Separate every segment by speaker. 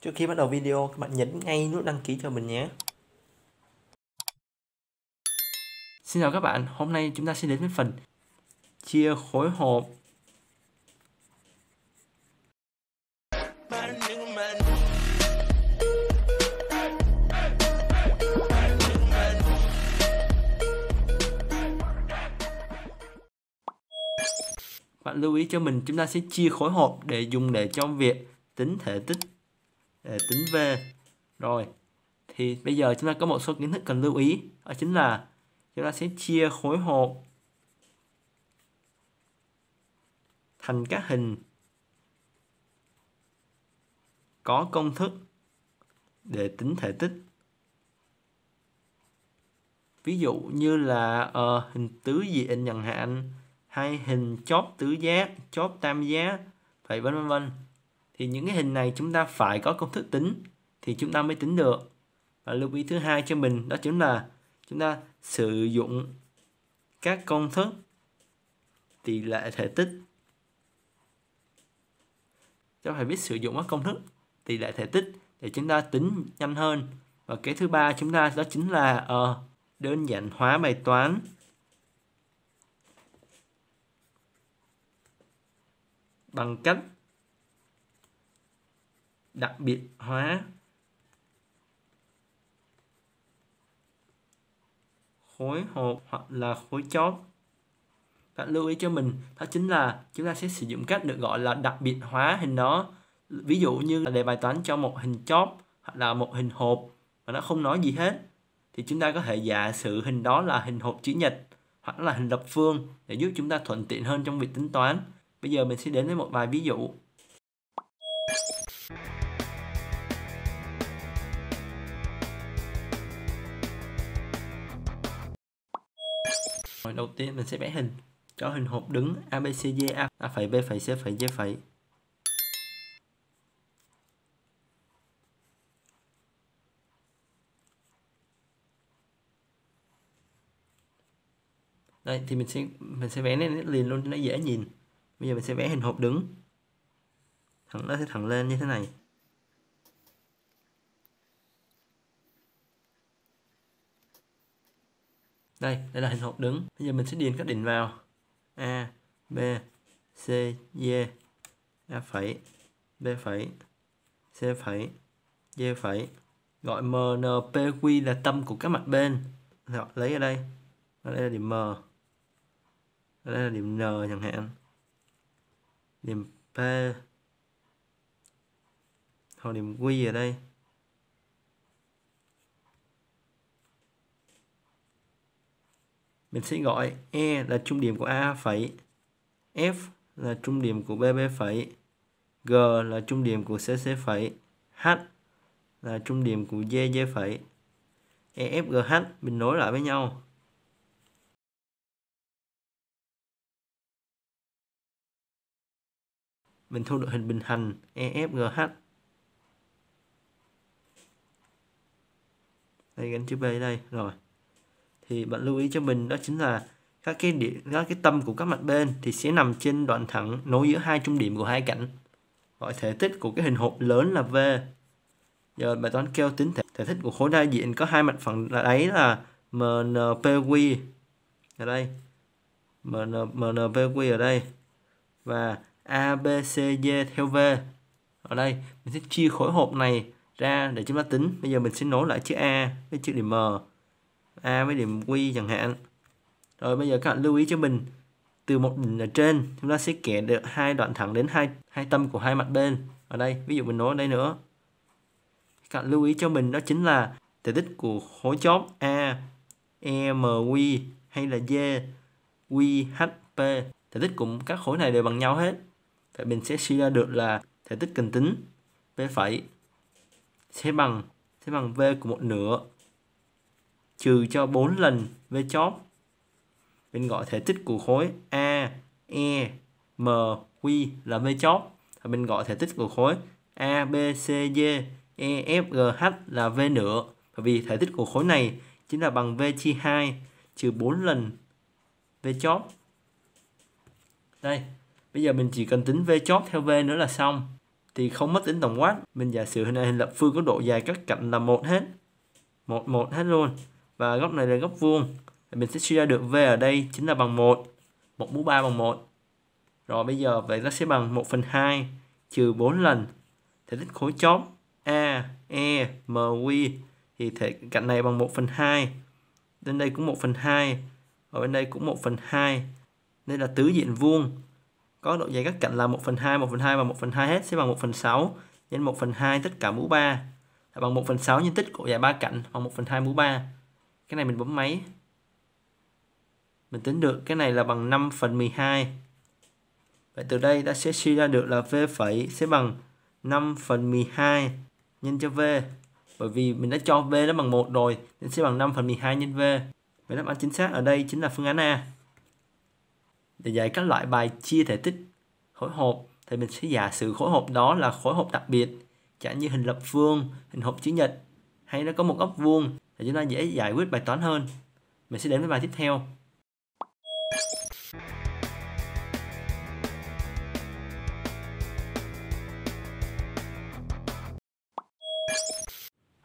Speaker 1: Trước khi bắt đầu video, các bạn nhấn ngay nút đăng ký cho mình nhé. Xin chào các bạn, hôm nay chúng ta sẽ đến với phần chia khối hộp. Bạn lưu ý cho mình chúng ta sẽ chia khối hộp để dùng để cho việc tính thể tích để tính V rồi thì bây giờ chúng ta có một số kiến thức cần lưu ý đó chính là chúng ta sẽ chia khối hộp thành các hình có công thức để tính thể tích ví dụ như là uh, hình tứ diện nhận hạn hay hình chóp tứ giác chóp tam giác phải vân vân vân thì những cái hình này chúng ta phải có công thức tính thì chúng ta mới tính được và lưu ý thứ hai cho mình đó chính là chúng ta sử dụng các công thức tỷ lệ thể tích chúng ta phải biết sử dụng các công thức tỷ lệ thể tích để chúng ta tính nhanh hơn và cái thứ ba chúng ta đó chính là uh, đơn giản hóa bài toán bằng cách đặc biệt hóa khối hộp hoặc là khối chóp bạn lưu ý cho mình đó chính là chúng ta sẽ sử dụng cách được gọi là đặc biệt hóa hình đó ví dụ như là đề bài toán cho một hình chóp hoặc là một hình hộp mà nó không nói gì hết thì chúng ta có thể giả sử hình đó là hình hộp chữ nhật hoặc là hình lập phương để giúp chúng ta thuận tiện hơn trong việc tính toán bây giờ mình sẽ đến với một vài ví dụ đầu tiên mình sẽ vẽ hình cho hình hộp đứng ABCD A, A phẩy B phẩy C phẩy D phẩy đây thì mình sẽ mình sẽ vẽ lên liền luôn cho nó dễ nhìn bây giờ mình sẽ vẽ hình hộp đứng thẳng nó sẽ thẳng lên như thế này đây đây là hình hộp đứng bây giờ mình sẽ điền các đỉnh vào a b c d a phẩy b phẩy c phẩy d phẩy gọi mnpq là tâm của các mặt bên Rồi, lấy ở đây ở đây là điểm m ở đây là điểm n chẳng hạn điểm p hoặc điểm q ở đây mình sẽ gọi E là trung điểm của A phẩy, F là trung điểm của BB phẩy, G là trung điểm của CC phẩy, H là trung điểm của JJ phẩy. EFGH mình nối lại với nhau. Mình thu được hình bình hành EFGH. Đây gắn chữ B đây rồi thì bạn lưu ý cho mình đó chính là các cái điểm các cái tâm của các mặt bên thì sẽ nằm trên đoạn thẳng nối giữa hai trung điểm của hai cạnh gọi thể tích của cái hình hộp lớn là v giờ bài toán kêu tính thể, thể tích của khối đa diện có hai mặt phẳng là đấy là mnpq ở đây MN, mnpq ở đây và abcd theo v ở đây mình sẽ chia khối hộp này ra để chúng ta tính bây giờ mình sẽ nối lại chữ a với chữ điểm m A với điểm Q chẳng hạn. Rồi bây giờ các bạn lưu ý cho mình từ một đỉnh ở trên chúng ta sẽ kẻ được hai đoạn thẳng đến hai hai tâm của hai mặt bên. Ở đây, ví dụ mình nối ở đây nữa. Các bạn lưu ý cho mình đó chính là thể tích của khối chóp A, E, hay là D, Q, Thể tích của các khối này đều bằng nhau hết. Vậy mình sẽ suy ra được là thể tích cần tính P phẩy sẽ bằng sẽ bằng V của một nửa trừ cho 4 lần với chóp mình gọi thể tích của khối A, E, M, Q là V chóp và bên gọi thể tích của khối A, B, C, D, E, F, G, H là V nữa bởi vì thể tích của khối này chính là bằng V chia 2 trừ 4 lần V chóp đây bây giờ mình chỉ cần tính V chóp theo V nữa là xong thì không mất tính tổng quát mình giả sử hình này hình lập phương có độ dài các cạnh là một hết một một hết luôn và góc này là góc vuông thì mình sẽ suy ra được V ở đây chính là bằng 1 1 mũ 3 bằng 1 rồi bây giờ vậy nó sẽ bằng 1 phần 2 trừ 4 lần thể tích khối chóp A, E, M, Q thì thể cạnh này bằng 1 phần 2 bên đây cũng 1 phần 2 ở bên đây cũng 1 phần 2 đây là tứ diện vuông có độ dài các cạnh là 1 phần 2, 1 phần 2 và 1 phần 2 hết sẽ bằng 1 phần 6 nhân 1 phần 2 tất cả mũ 3 là bằng 1 phần 6 nhân tích của dài 3 cạnh bằng 1 phần 2 mũ 3 cái này mình bấm máy mình tính được cái này là bằng 5 phần 12 vậy từ đây ta sẽ suy ra được là V phẩy sẽ bằng 5 phần 12 nhân cho V bởi vì mình đã cho V nó bằng 1 rồi nên sẽ bằng 5 phần 12 nhân V vậy đáp án chính xác ở đây chính là phương án A để giải các loại bài chia thể tích khối hộp thì mình sẽ giả sử khối hộp đó là khối hộp đặc biệt chẳng như hình lập phương hình hộp chữ nhật hay nó có một góc vuông để chúng ta dễ giải quyết bài toán hơn mình sẽ đến với bài tiếp theo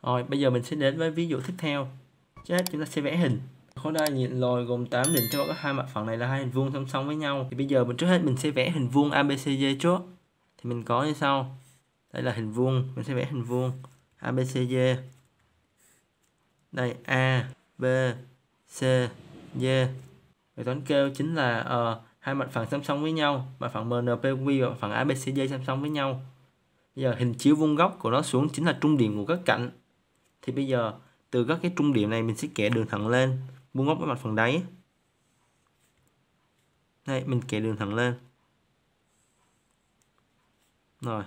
Speaker 1: Rồi, bây giờ mình sẽ đến với ví dụ tiếp theo. Trước hết chúng ta sẽ vẽ hình. Khối đa diện lồi gồm 8 đỉnh cho có hai mặt phẳng này là hai hình vuông song song với nhau. Thì bây giờ mình trước hết mình sẽ vẽ hình vuông ABCD trước. Thì mình có như sau. Đây là hình vuông, mình sẽ vẽ hình vuông ABCD đây A B C D bài toán kêu chính là uh, hai mặt phẳng song song với nhau mặt phẳng MNPQ và mặt phẳng ABCD song song với nhau bây giờ hình chiếu vuông góc của nó xuống chính là trung điểm của các cạnh thì bây giờ từ các cái trung điểm này mình sẽ kẻ đường thẳng lên vuông góc với mặt phẳng đáy đây mình kẻ đường thẳng lên rồi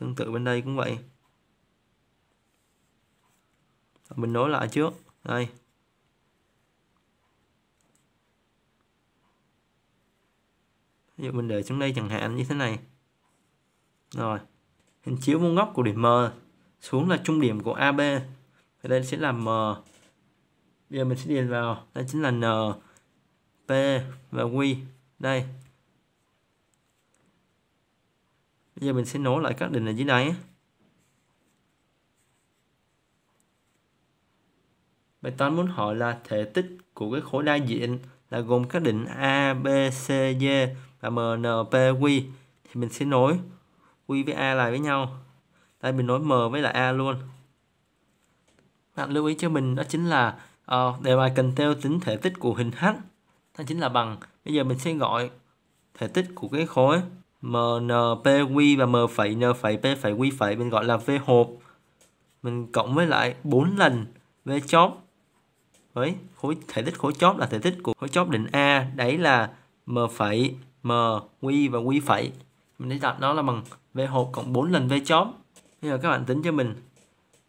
Speaker 1: tương tự bên đây cũng vậy mình nối lại trước đây ví dụ mình để xuống đây chẳng hạn như thế này rồi hình chiếu vuông góc của điểm M xuống là trung điểm của AB ở đây sẽ là M bây giờ mình sẽ điền vào đây chính là N P và Q đây bây giờ mình sẽ nối lại các đỉnh ở dưới đây Bài toán muốn hỏi là thể tích của cái khối đa diện là gồm các đỉnh A, B, C, D và M, N, P, Q thì mình sẽ nối Q với A lại với nhau. Đây mình nối M với lại A luôn. Bạn lưu ý cho mình đó chính là uh, đề bài cần theo tính thể tích của hình H. Đó chính là bằng bây giờ mình sẽ gọi thể tích của cái khối m n p q và m n p M'N'P'Q' mình gọi là V hộp. Mình cộng với lại 4 lần V chóp với khối thể tích khối chóp là thể tích của khối chóp đỉnh A đấy là m phẩy m quy và quy phẩy mình sẽ đặt nó là bằng v hộp cộng 4 lần v chóp bây giờ các bạn tính cho mình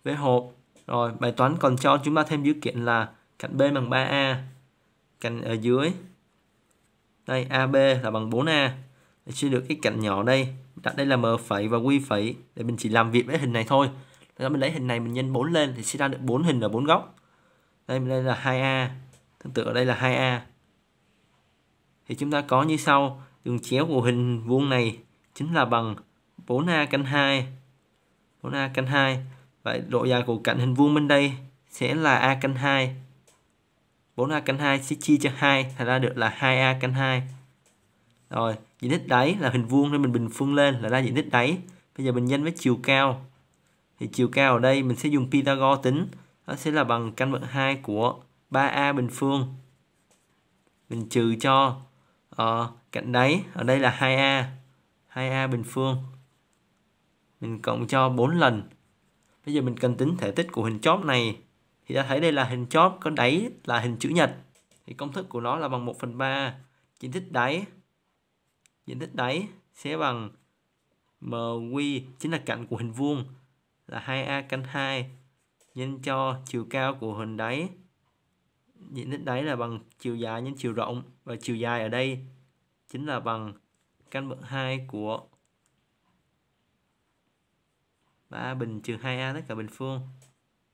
Speaker 1: v hộp rồi bài toán còn cho chúng ta thêm điều kiện là cạnh b bằng 3a cạnh ở dưới đây ab là bằng 4a để suy được cái cạnh nhỏ đây đặt đây là m phẩy và quy phẩy để mình chỉ làm việc với hình này thôi đó mình lấy hình này mình nhân 4 lên thì sẽ ra được 4 hình ở bốn góc đây đây là 2A tương tự ở đây là 2A thì chúng ta có như sau đường chéo của hình vuông này chính là bằng 4A căn 2 4A căn 2 vậy độ dài của cạnh hình vuông bên đây sẽ là A căn 2 4A căn 2 sẽ chia cho 2 thành ra được là 2A căn 2 rồi diện tích đáy là hình vuông nên mình bình phương lên là ra diện tích đáy bây giờ mình nhân với chiều cao thì chiều cao ở đây mình sẽ dùng Pythagore tính nó sẽ là bằng căn bậc 2 của 3a bình phương mình trừ cho uh, cạnh đáy ở đây là 2a 2a bình phương mình cộng cho 4 lần bây giờ mình cần tính thể tích của hình chóp này thì ta thấy đây là hình chóp có đáy là hình chữ nhật thì công thức của nó là bằng 1 phần 3 diện tích đáy diện tích đáy sẽ bằng MQ chính là cạnh của hình vuông là 2A căn 2 nhân cho chiều cao của hình đáy diện tích đáy là bằng chiều dài nhân chiều rộng và chiều dài ở đây chính là bằng căn bậc 2 của 3 bình trừ 2a tất cả bình phương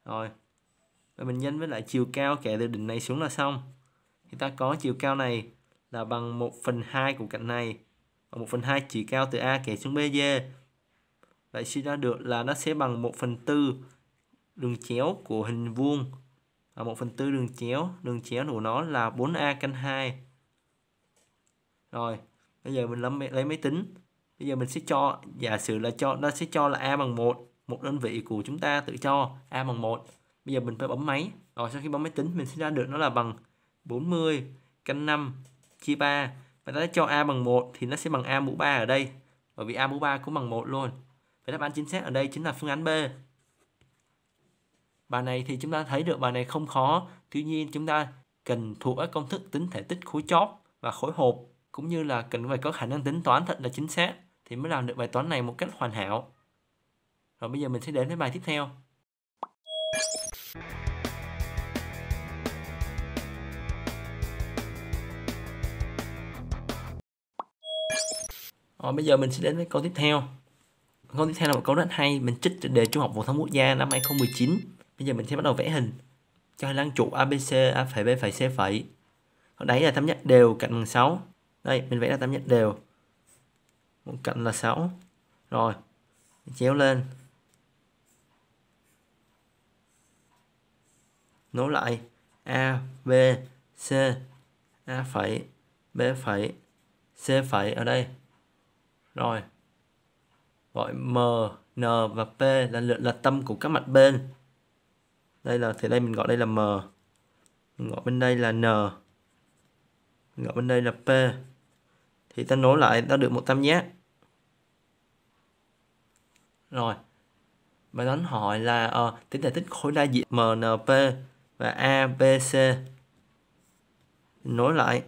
Speaker 1: rồi và mình nhân với lại chiều cao kẻ từ đỉnh này xuống là xong thì ta có chiều cao này là bằng 1 phần 2 của cạnh này và 1 phần 2 chỉ cao từ A kẻ xuống BD vậy suy ra được là nó sẽ bằng 1 phần 4 đường chéo của hình vuông và 1 phần tư đường chéo đường chéo của nó là 4a căn 2 rồi bây giờ mình lấy, lấy máy tính bây giờ mình sẽ cho giả sử là cho nó sẽ cho là a bằng 1 một đơn vị của chúng ta tự cho a bằng 1 bây giờ mình phải bấm máy rồi sau khi bấm máy tính mình sẽ ra được nó là bằng 40 căn 5 chia 3 và ta cho a bằng 1 thì nó sẽ bằng a mũ 3 ở đây bởi vì a mũ 3 cũng bằng 1 luôn vậy đáp án chính xác ở đây chính là phương án B Bài này thì chúng ta thấy được bài này không khó, tuy nhiên chúng ta cần thuộc các công thức tính thể tích khối chóp và khối hộp cũng như là cần phải có khả năng tính toán thật là chính xác thì mới làm được bài toán này một cách hoàn hảo. Rồi bây giờ mình sẽ đến với bài tiếp theo. Rồi bây giờ mình sẽ đến với câu tiếp theo. Câu tiếp theo là một câu rất hay, mình trích đề Trung học phổ thông quốc gia năm 2019 bây giờ mình sẽ bắt đầu vẽ hình cho hai lăng trụ ABC A phẩy B phẩy C phẩy còn đấy là tam giác đều cạnh bằng 6 đây mình vẽ ra tam giác đều một cạnh là 6 rồi mình chéo lên nối lại A B C A phẩy B phẩy C phẩy ở đây rồi gọi M N và P là lượt là tâm của các mặt bên đây là thì đây mình gọi đây là m mình gọi bên đây là n mình gọi bên đây là p thì ta nối lại ta được một tam giác rồi bài toán hỏi là uh, tính thể tích khối đa diện MNP và ABC nối lại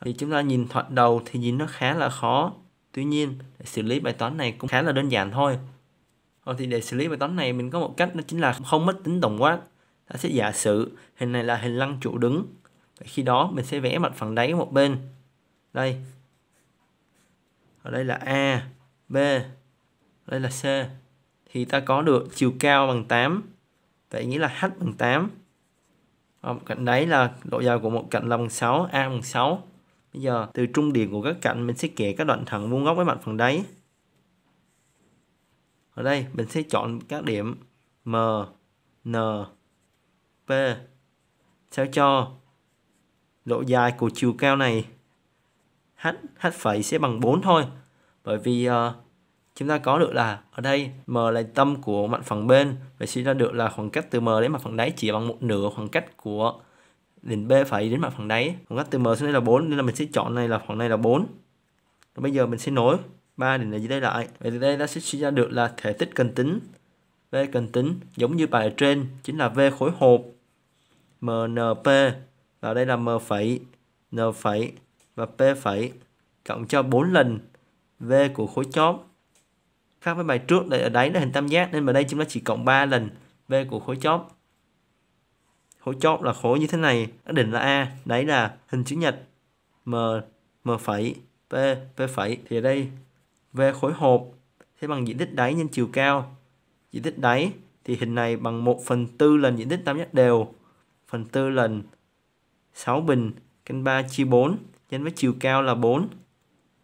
Speaker 1: thì chúng ta nhìn thoạt đầu thì nhìn nó khá là khó tuy nhiên xử lý bài toán này cũng khá là đơn giản thôi rồi ờ, thì để xử lý bài toán này mình có một cách đó chính là không mất tính tổng quát. Ta sẽ giả sử hình này là hình lăng trụ đứng. Vậy khi đó mình sẽ vẽ mặt phẳng đáy một bên. Đây. Ở đây là A, B, đây là C. Thì ta có được chiều cao bằng 8. Vậy nghĩa là H bằng 8. Ở một cạnh đáy là độ dài của một cạnh là bằng 6, A bằng 6. Bây giờ từ trung điểm của các cạnh mình sẽ kẻ các đoạn thẳng vuông góc với mặt phẳng đáy ở đây mình sẽ chọn các điểm M N P sao cho độ dài của chiều cao này h h phẩy sẽ bằng 4 thôi bởi vì uh, chúng ta có được là ở đây m là tâm của mặt phẳng bên và suy ra được là khoảng cách từ m đến mặt phẳng đáy chỉ bằng một nửa khoảng cách của đỉnh b phẩy đến mặt phẳng đáy khoảng cách từ m xuống đây là 4 nên là mình sẽ chọn này là khoảng này là 4 Rồi bây giờ mình sẽ nối ba định là gì đây lại vậy thì đây ta sẽ suy ra được là thể tích cần tính v cần tính giống như bài ở trên chính là v khối hộp mnp và đây là m phẩy n phẩy và p phẩy cộng cho 4 lần v của khối chóp khác với bài trước đây ở đáy là hình tam giác nên mà đây chúng ta chỉ cộng 3 lần v của khối chóp khối chóp là khối như thế này nó định là a đáy là hình chữ nhật m m phẩy p p phẩy thì ở đây về khối hộp sẽ bằng diện tích đáy nhân chiều cao. Diện tích đáy thì hình này bằng 1 phần tư lần diện tích tam giác đều. Phần tư lần 6 bình căn 3 chia 4 nhân với chiều cao là 4.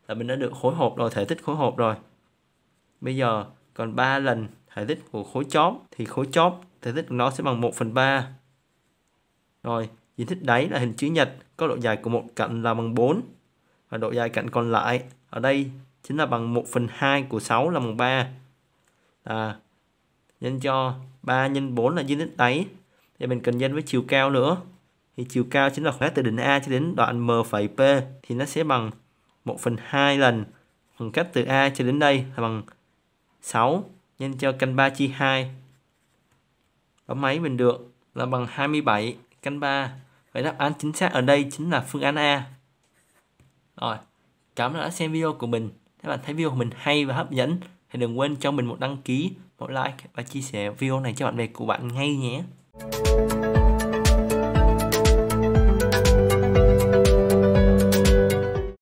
Speaker 1: Là mình đã được khối hộp rồi, thể tích khối hộp rồi. Bây giờ còn 3 lần thể tích của khối chóp thì khối chóp thể tích của nó sẽ bằng 1 phần 3. Rồi, diện tích đáy là hình chữ nhật có độ dài của một cạnh là bằng 4 và độ dài cạnh còn lại ở đây chính là bằng 1 phần 2 của 6 là bằng 3 à, nhân cho 3 nhân 4 là dưới đích đáy thì mình cần nhân với chiều cao nữa thì chiều cao chính là khoảng từ đỉnh A cho đến đoạn M phẩy P thì nó sẽ bằng 1 phần 2 lần khoảng cách từ A cho đến đây là bằng 6 nhân cho căn 3 chia 2 bấm máy mình được là bằng 27 căn 3 vậy đáp án chính xác ở đây chính là phương án A rồi cảm ơn đã xem video của mình các bạn thấy video của mình hay và hấp dẫn thì đừng quên cho mình một đăng ký, một like và chia sẻ video này cho bạn bè của bạn ngay nhé.